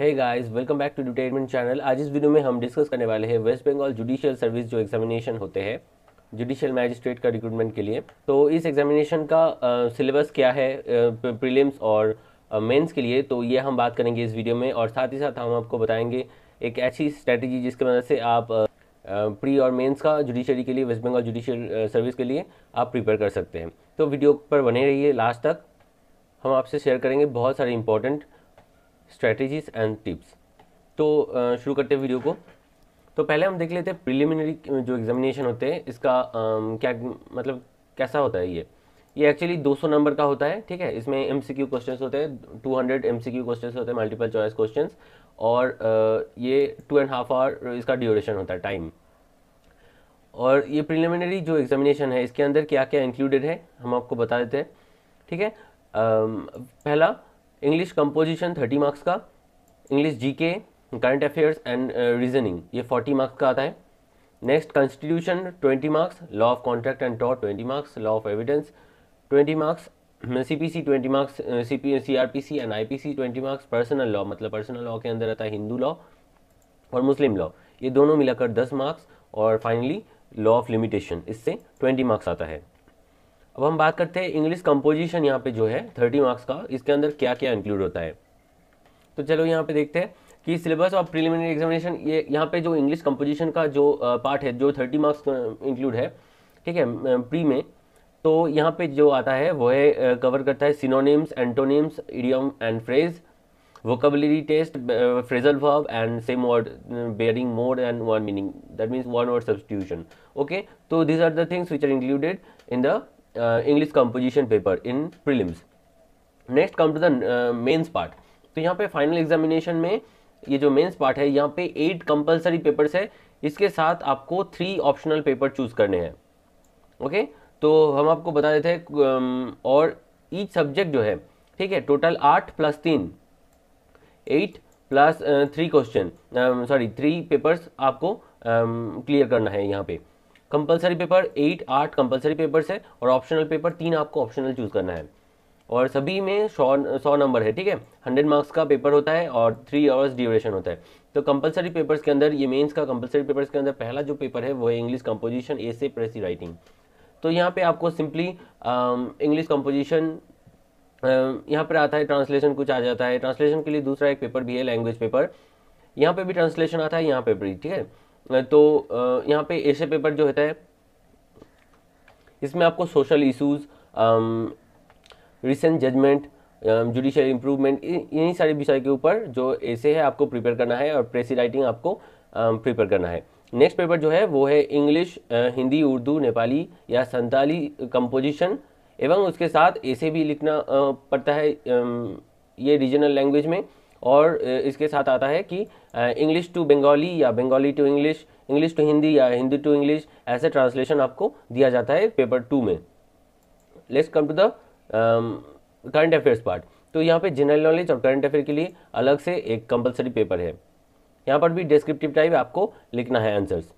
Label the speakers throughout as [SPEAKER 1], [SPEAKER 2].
[SPEAKER 1] है guys welcome back to डिटेनमेंट channel आज इस वीडियो में हम डिस्कस करने वाले हैं वेस्ट बंगाल जुडिशियल सर्विस जो एग्जामिनेशन होते हैं जुडिशियल मैजिस्ट्रेट का रिक्रूटमेंट के लिए तो इस एग्जामिनेशन का सिलेबस uh, क्या है प्रीलिम्स uh, और मेंस uh, के लिए तो ये हम बात करेंगे इस वीडियो में और साथ ही साथ हम आपको बताएंगे एक ऐसी स्ट्रैटेजी जिसकी मदद से आप प्री और मेंस का जुडिशरी के लिए वेस्ट बंगाल जुडिशियल सर्विस के लिए आप प्रिपेयर कर सकते हैं तो वीडियो पर बने रहिए लास्ट तक हम आपसे शेयर करेंगे बहुत सारे इंपॉर्टेंट स्ट्रैटेजीज एंड टिप्स तो शुरू करते हैं वीडियो को तो पहले हम देख लेते हैं प्रिलिमिनरी जो एग्जामिनेशन होते हैं इसका क्या मतलब कैसा होता है ये ये एक्चुअली 200 नंबर का होता है ठीक है इसमें एम सी क्यू क्वेश्चन होते हैं 200 एम सी क्यू क्वेश्चन होते हैं मल्टीपल चॉइस क्वेश्चन और ये टू एंड हाफ आवर इसका ड्यूरेशन होता है टाइम और ये प्रिलिमिनरी जो एग्जामिनेशन है इसके अंदर क्या क्या इंक्लूडेड है हम आपको बता देते हैं ठीक है आ, पहला इंग्लिश कंपोजिशन थर्टी मार्क्स का English G K current affairs and reasoning ये फोर्टी मार्क्स का आता है next constitution twenty marks law of contract and टॉ twenty marks law of evidence twenty marks C P C twenty marks C P C R P C and I P C twenty marks personal law मतलब personal law के अंदर आता है Hindu law और मुस्लिम law ये दोनों मिलाकर दस मार्क्स और फाइनली लॉ ऑफ लिमिटेशन इससे ट्वेंटी मार्क्स आता है अब हम बात करते हैं इंग्लिश कंपोजिशन यहाँ पे जो है थर्टी मार्क्स का इसके अंदर क्या क्या इंक्लूड होता है तो चलो यहाँ पे देखते हैं कि सिलेबस और प्रिलिमिनरी एग्जामिनेशन ये यहाँ पे जो इंग्लिश कंपोजिशन का जो पार्ट है जो थर्टी मार्क्स इंक्लूड है ठीक है प्री में तो यहाँ पे जो आता है वो है कवर करता है synonyms antonyms idiom and phrase vocabulary test phrasal verb and same word bearing more and one meaning that means one word substitution okay तो these are the things which are included in the English composition paper in prelims next come to the mains part तो यहाँ पे final examination में ये जो mains part है यहाँ पे एट कंपलसरी पेपर्स है इसके साथ आपको थ्री ऑप्शनल पेपर चूज करने हैं ओके तो हम आपको बता देते हैं um, और ईच सब्जेक्ट जो है ठीक है टोटल आठ प्लस तीन eight plus three question sorry three papers आपको क्लियर um, करना है यहाँ पे कंपलसरी पेपर एट आठ कंपलसरी पेपर्स है और ऑप्शनल पेपर तीन आपको ऑप्शनल चूज़ करना है और सभी में सौ सौ नंबर है ठीक है हंड्रेड मार्क्स का पेपर होता है और थ्री आवर्स ड्यूरेशन होता है तो कंपलसरी पेपर्स के अंदर ये मेंस का कंपलसरी पेपर्स के अंदर पहला जो पेपर है वो है इंग्लिश कंपोजिशन ए से प्रेसी राइटिंग तो यहाँ पे आपको सिंपली इंग्लिश कंपोजिशन यहाँ पर आता है ट्रांसलेशन कुछ आ जाता है ट्रांसलेशन के लिए दूसरा एक पेपर भी है लैंग्वेज पेपर यहाँ पे भी ट्रांसलेशन आता है यहाँ पर भी ठीक है तो यहाँ पे ऐसे पेपर जो होता है इसमें आपको social issues recent judgement judicial improvement इन्हीं सारे विषय के ऊपर जो ऐसे है आपको प्रिपेयर करना है और प्रेसी राइटिंग आपको प्रिपेयर करना है नेक्स्ट पेपर जो है वो है इंग्लिश हिंदी उर्दू नेपाली या संताली कंपोजिशन एवं उसके साथ ऐसे भी लिखना पड़ता है ये रीजनल लैंग्वेज में और इसके साथ आता है कि इंग्लिश टू बंगाली या Bengali to English English to Hindi या हिंदी टू इंग्लिश ऐसे ट्रांसलेशन आपको दिया जाता है पेपर टू में let's come to the current affairs part तो यहाँ पे जनरल नॉलेज और करंट अफेयर के लिए अलग से एक कंपलसरी पेपर है यहाँ पर भी डिस्क्रिप्टिव टाइप आपको लिखना है आंसर्स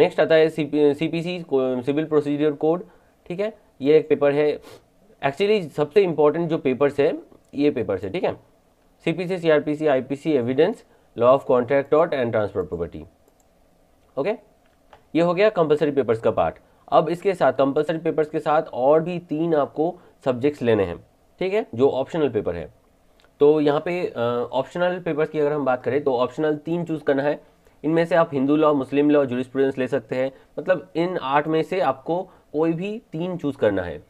[SPEAKER 1] नेक्स्ट आता है C P C civil procedure code ठीक है ये एक पेपर है एक्चुअली सबसे इम्पोर्टेंट जो पेपर्स है ये पेपर्स है ठीक है CPC, CRPC, IPC evidence law of contract act and transfer property okay ये हो गया कंपलसरी पेपर्स का पार्ट अब इसके साथ कंपलसरी पेपर्स के साथ और भी तीन आपको सब्जेक्ट्स लेने हैं ठीक है जो ऑप्शनल पेपर है तो यहाँ पे ऑप्शनल पेपर्स की अगर हम बात करें तो ऑप्शनल तीन चूज़ करना है इनमें से आप Hindu law Muslim law jurisprudence ले सकते हैं मतलब इन आठ में से आपको कोई भी तीन चूज़ करना है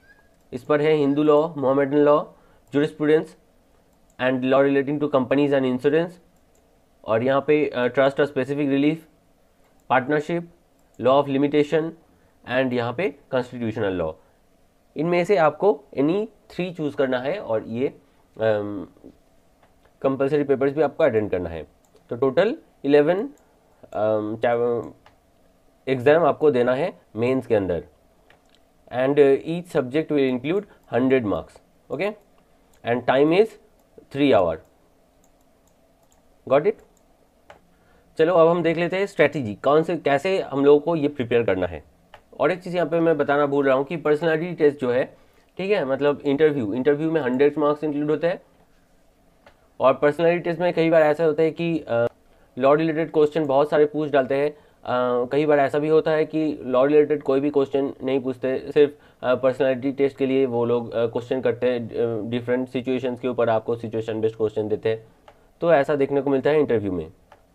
[SPEAKER 1] इस पर है Hindu law Mohammedan law jurisprudence and law relating to companies and insurance और यहाँ पे ट्रस्ट और specific relief partnership law of limitation and यहाँ पे कॉन्स्टिट्यूशनल लॉ इनमें से आपको एनी थ्री चूज़ करना है और ये कंपलसरी um, पेपर्स भी आपको अटेंड करना है तो टोटल इलेवन एग्ज़ाम आपको देना है मेंस के अंदर and each subject will include hundred marks okay and time is three hour got it चलो अब हम देख लेते हैं स्ट्रेटेजी कौन से कैसे हम लोगों को ये प्रिपेयर करना है और एक चीज़ यहाँ पे मैं बताना भूल रहा हूँ कि पर्सनालिटी टेस्ट जो है ठीक है मतलब इंटरव्यू इंटरव्यू में हंड्रेड मार्क्स इंक्लूड होते हैं और पर्सनालिटी टेस्ट में कई बार ऐसा होता है कि लॉ रिलेटेड क्वेश्चन बहुत सारे पूछ डालते हैं कई बार ऐसा भी होता है कि लॉ रिलेटेड कोई भी क्वेश्चन नहीं पूछते सिर्फ पर्सनालिटी टेस्ट के लिए वो लोग क्वेश्चन करते हैं डिफरेंट सिचुएशंस के ऊपर आपको सिचुएशन बेस्ड क्वेश्चन देते हैं तो ऐसा देखने को मिलता है इंटरव्यू में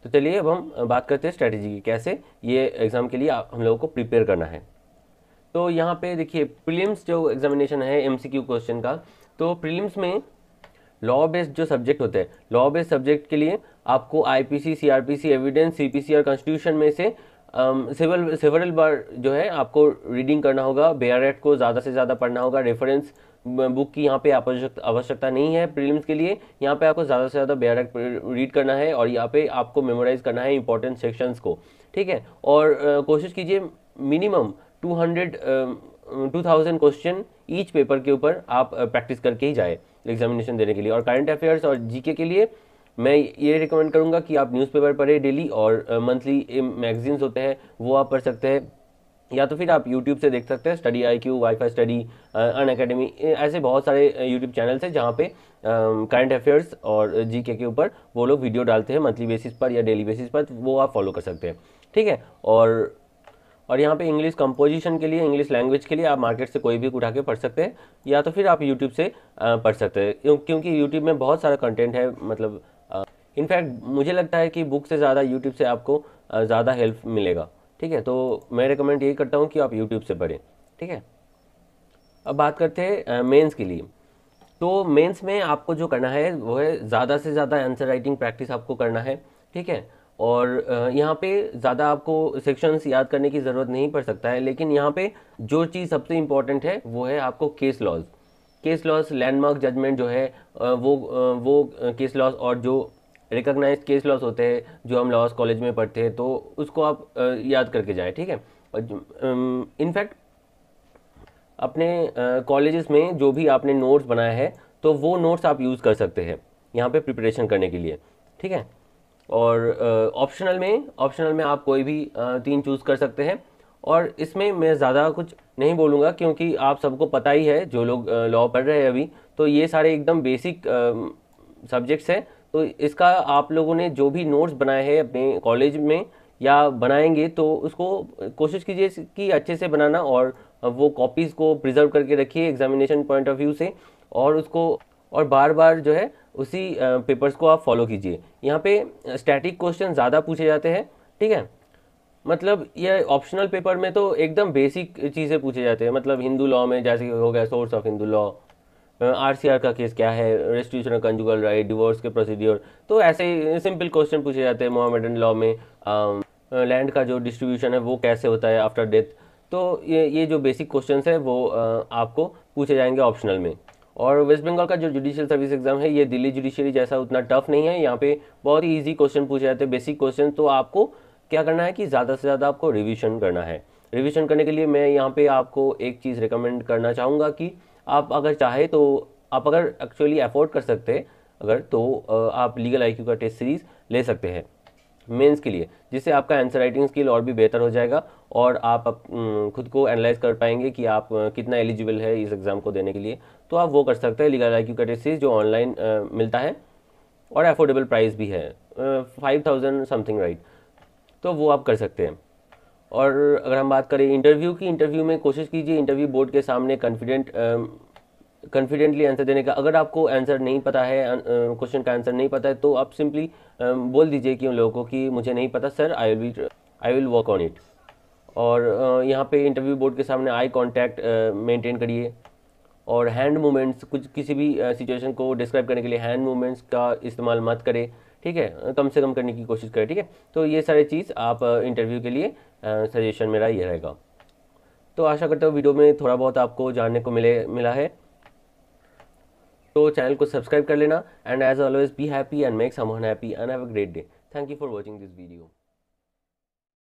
[SPEAKER 1] तो चलिए अब हम बात करते हैं स्ट्रैटेजी की कैसे ये एग्ज़ाम के लिए हम लोगों को प्रिपेयर करना है तो यहाँ पे देखिए प्रीलिम्स जो एग्जामिनेशन है एमसीक्यू क्वेश्चन का तो प्रीलिम्स में लॉ बेस्ड जो सब्जेक्ट होते हैं लॉ बेस्ड सब्जेक्ट के लिए आपको आईपीसी सीआरपीसी एविडेंस सीपीसी और कॉन्स्टिट्यूशन में से सिवल um, सिविल बार जो है आपको रीडिंग करना होगा बेयर को ज़्यादा से ज़्यादा पढ़ना होगा रेफरेंस बुक uh, की यहाँ पे आवश्यकता नहीं है प्रीलिम्स के लिए यहाँ पे आपको ज़्यादा से ज़्यादा बेयर रीड करना है और यहाँ पे आपको मेमोराइज करना है इंपॉर्टेंट सेक्शंस को ठीक है और uh, कोशिश कीजिए minimum two hundred to thousand question each paper के ऊपर आप प्रैक्टिस करके ही जाए एग्जामिनेशन देने के लिए और करंट अफेयर्स और जीके के लिए मैं ये रिकमेंड करूँगा कि आप न्यूज़पेपर पढ़ें डेली और मंथली मैगजीन्स होते हैं वो आप पढ़ सकते हैं या तो फिर आप YouTube से देख सकते हैं study I Q wifi study Unacademy ऐसे बहुत सारे YouTube चैनल्स हैं जहाँ पे करंट अफेयर्स और जी के ऊपर वो लोग वीडियो डालते हैं मंथली बेसिस पर या डेली बेसिस पर तो वो आप फॉलो कर सकते हैं ठीक है और और यहाँ पे इंग्लिश कंपोजिशन के लिए इंग्लिश लैंग्वेज के लिए आप मार्केट से कोई भी उठा के पढ़ सकते हैं या तो फिर आप यूट्यूब से पढ़ सकते हैं क्योंकि यूट्यूब में बहुत सारा कंटेंट है मतलब इनफैक्ट मुझे लगता है कि बुक से ज़्यादा यूट्यूब से आपको ज़्यादा हेल्प मिलेगा ठीक है तो मैं रिकमेंड यही करता हूँ कि आप यूट्यूब से पढ़ें ठीक है अब बात करते हैं मेंस के लिए तो मेंस में आपको जो करना है वो है ज़्यादा से ज़्यादा आंसर राइटिंग प्रैक्टिस आपको करना है ठीक है और यहाँ पे ज़्यादा आपको सेक्शंस याद करने की ज़रूरत नहीं पड़ सकता है लेकिन यहाँ पे जो चीज़ सबसे इम्पॉर्टेंट है वो है आपको case laws case laws landmark judgement जो है वो वो केस लॉज और जो रिकग्नाइज केस लॉज होते हैं जो हम लॉज कॉलेज में पढ़ते हैं तो उसको आप याद करके जाए ठीक है इनफैक्ट अपने कॉलेजेस में जो भी आपने नोट्स बनाया है तो वो नोट्स आप यूज़ कर सकते हैं यहाँ पे प्रिपरेशन करने के लिए ठीक है और ऑप्शनल में ऑप्शनल में आप कोई भी तीन चूज़ कर सकते हैं और इसमें मैं ज़्यादा कुछ नहीं बोलूँगा क्योंकि आप सबको पता ही है जो लोग लॉ पढ़ रहे हैं अभी तो ये सारे एकदम बेसिक सब्जेक्ट्स हैं तो इसका आप लोगों ने जो भी नोट्स बनाए हैं अपने कॉलेज में या बनाएंगे तो उसको कोशिश कीजिए कि अच्छे से बनाना और वो कॉपीज़ को प्रिजर्व करके रखिए एग्जामिनेशन पॉइंट ऑफ व्यू से और उसको और बार बार जो है उसी पेपर्स को आप फॉलो कीजिए यहाँ पे स्टैटिक क्वेश्चन ज़्यादा पूछे जाते हैं ठीक है मतलब ये ऑप्शनल पेपर में तो एकदम बेसिक चीज़ें पूछे जाते हैं मतलब हिंदू लॉ में जैसे हो गया source of Hindu law RCR का केस क्या है restitution of conjugal right divorce के प्रोसीड्योर तो ऐसे सिंपल क्वेश्चन पूछे जाते हैं मोहम्मदन लॉ में लैंड का जो डिस्ट्रीब्यूशन है वो कैसे होता है आफ्टर डेथ तो ये ये जो बेसिक क्वेश्चन है वो आ, आपको पूछे जाएंगे ऑप्शनल में और वेस्ट बंगाल का जो जुडिशियल सर्विस एग्ज़ाम है ये दिल्ली जुडिशियरी जैसा उतना टफ नहीं है यहाँ पे बहुत ही ईजी क्वेश्चन पूछे जाते हैं बेसिक क्वेश्चन तो आपको क्या करना है कि ज़्यादा से ज़्यादा आपको रिविजन करना है रिविजन करने के लिए मैं यहाँ पर आपको एक चीज़ रिकमेंड करना चाहूँगा कि आप अगर चाहे तो आप अगर एक्चुअली अफोर्ड कर सकते अगर तो आप लीगल आई का टेस्ट सीरीज़ ले सकते हैं मेंस के लिए जिससे आपका आंसर राइटिंग स्किल और भी बेहतर हो जाएगा और आप खुद को एनालाइज कर पाएंगे कि आप कितना एलिजिबल है इस एग्ज़ाम को देने के लिए तो आप वो कर सकते हैं लीगल आई क्यू जो ऑनलाइन मिलता है और अफोर्डेबल प्राइस भी है फाइव थाउजेंड समथिंग राइट तो वो आप कर सकते हैं और अगर हम बात करें इंटरव्यू की इंटरव्यू में कोशिश कीजिए इंटरव्यू बोर्ड के सामने कॉन्फिडेंट कॉन्फिडेंटली आंसर देने का अगर आपको आंसर नहीं पता है क्वेश्चन का आंसर नहीं पता है तो आप सिंपली बोल दीजिए कि उन लोगों को कि मुझे नहीं पता sir I will I will work on it और यहाँ पे इंटरव्यू बोर्ड के सामने आई कांटेक्ट मेंटेन करिए और हैंड मूवमेंट्स कुछ किसी भी सिचुएशन को डिस्क्राइब करने के लिए हैंड मूवमेंट्स का इस्तेमाल मत करें ठीक है कम से कम करने की कोशिश करें ठीक है तो ये सारी चीज़ आप इंटरव्यू के लिए सजेशन मेरा ये रहेगा तो आशा करता हूँ वीडियो में थोड़ा बहुत आपको जानने को मिले मिला है तो चैनल को सब्सक्राइब कर लेना and as always be happy and make someone happy and have a great day thank you for watching this video